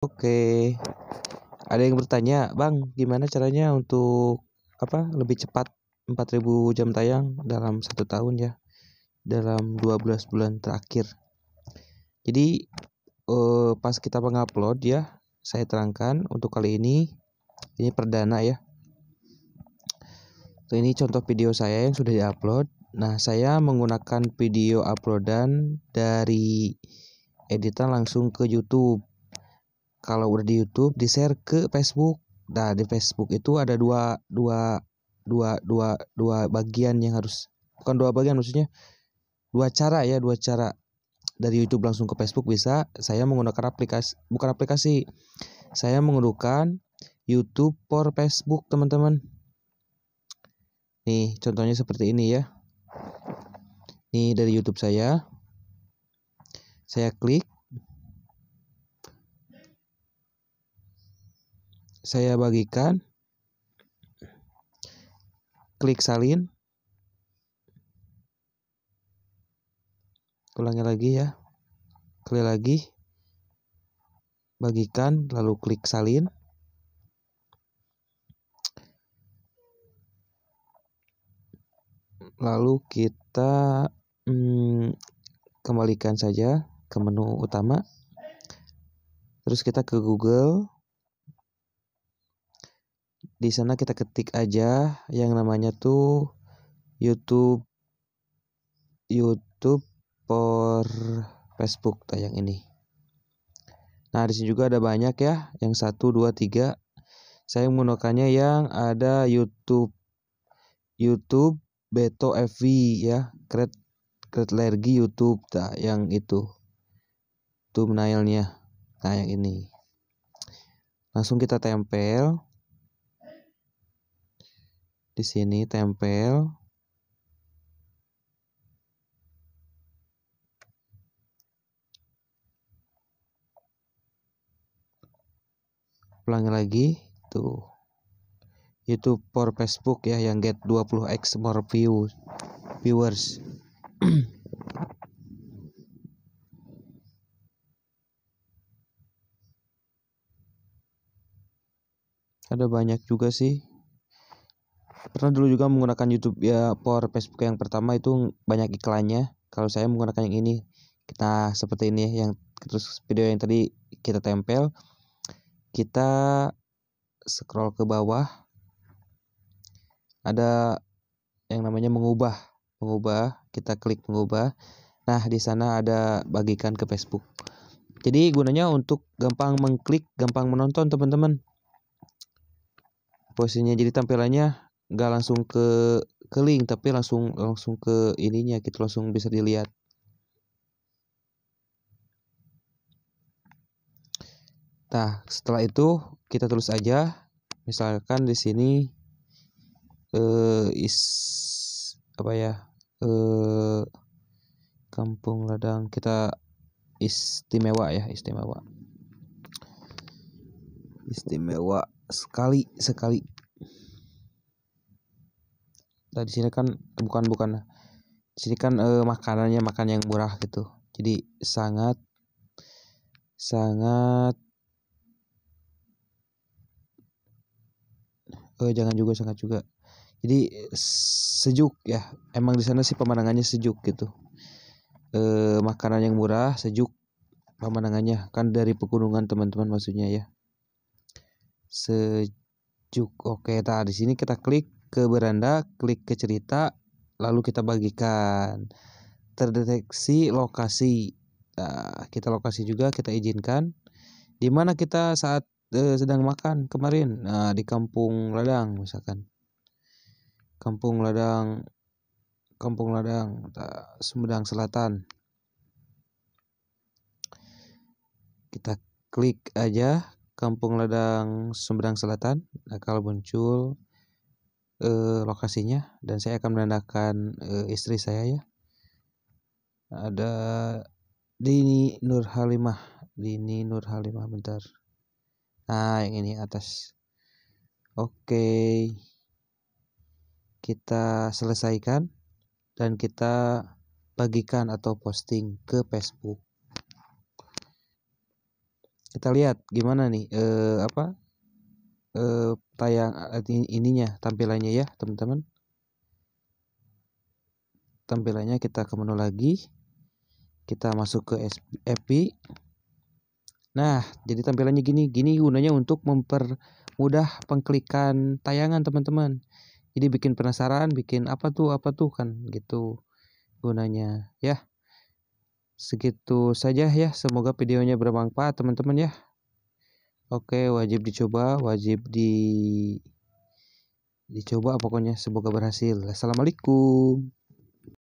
Oke. Ada yang bertanya, "Bang, gimana caranya untuk apa? Lebih cepat 4000 jam tayang dalam satu tahun ya? Dalam 12 bulan terakhir." Jadi eh, pas kita mengupload ya, saya terangkan untuk kali ini ini perdana ya. Ini contoh video saya yang sudah diupload. Nah, saya menggunakan video uploadan dari editan langsung ke YouTube kalau udah di YouTube di share ke Facebook nah di Facebook itu ada dua dua dua dua dua bagian yang harus bukan dua bagian maksudnya dua cara ya dua cara dari YouTube langsung ke Facebook bisa saya menggunakan aplikasi bukan aplikasi saya menggunakan YouTube for Facebook teman-teman nih contohnya seperti ini ya nih dari YouTube saya saya klik saya bagikan. Klik salin. Ulangi lagi ya. Klik lagi. Bagikan lalu klik salin. Lalu kita hmm, kembalikan saja ke menu utama. Terus kita ke Google di sana kita ketik aja yang namanya tuh YouTube YouTube for Facebook tuh yang ini. Nah, di sini juga ada banyak ya, yang 1 2 3. Saya menggunakannya yang ada YouTube YouTube Beto FV ya, Kret Kret Lergi YouTube nah, yang itu. Thumbnailnya. Nah, yang ini. Langsung kita tempel di sini tempel ulangi lagi tuh YouTube for Facebook ya yang get 20x more view viewers ada banyak juga sih karena dulu juga menggunakan YouTube ya Power Facebook yang pertama itu banyak iklannya kalau saya menggunakan yang ini kita seperti ini ya, yang terus video yang tadi kita tempel kita scroll ke bawah ada yang namanya mengubah mengubah kita klik mengubah nah di sana ada bagikan ke Facebook jadi gunanya untuk gampang mengklik gampang menonton teman-teman posisinya jadi tampilannya nggak langsung ke ke link tapi langsung langsung ke ininya gitu langsung bisa dilihat Nah, setelah itu kita tulis aja misalkan di sini eh is apa ya? eh Kampung Ladang kita istimewa ya, istimewa. Istimewa sekali sekali nah, di sini kan bukan bukan di sini kan eh, makanannya makan yang murah gitu jadi sangat sangat eh, jangan juga sangat juga jadi sejuk ya emang di sana sih pemandangannya sejuk gitu eh, makanan yang murah sejuk pemandangannya kan dari pegunungan teman-teman maksudnya ya sejuk oke tak di sini kita klik ke beranda, klik ke cerita, lalu kita bagikan. Terdeteksi lokasi. Nah, kita lokasi juga kita izinkan. Di mana kita saat eh, sedang makan kemarin? Nah, di Kampung Ladang misalkan. Kampung Ladang Kampung Ladang, Sumedang Selatan. Kita klik aja Kampung Ladang Sumedang Selatan. Nah, kalau muncul eh, lokasinya dan saya akan menandakan eh, istri saya ya ada Dini Nur Halimah Dini Nur Halimah bentar nah yang ini atas oke kita selesaikan dan kita bagikan atau posting ke Facebook kita lihat gimana nih eh, apa uh, tayang ininya tampilannya ya teman-teman tampilannya kita ke menu lagi kita masuk ke fb nah jadi tampilannya gini gini gunanya untuk mempermudah pengklikan tayangan teman-teman jadi bikin penasaran bikin apa tuh apa tuh kan gitu gunanya ya segitu saja ya semoga videonya bermanfaat teman-teman ya Oke, wajib dicoba, wajib di dicoba pokoknya semoga berhasil. Assalamualaikum.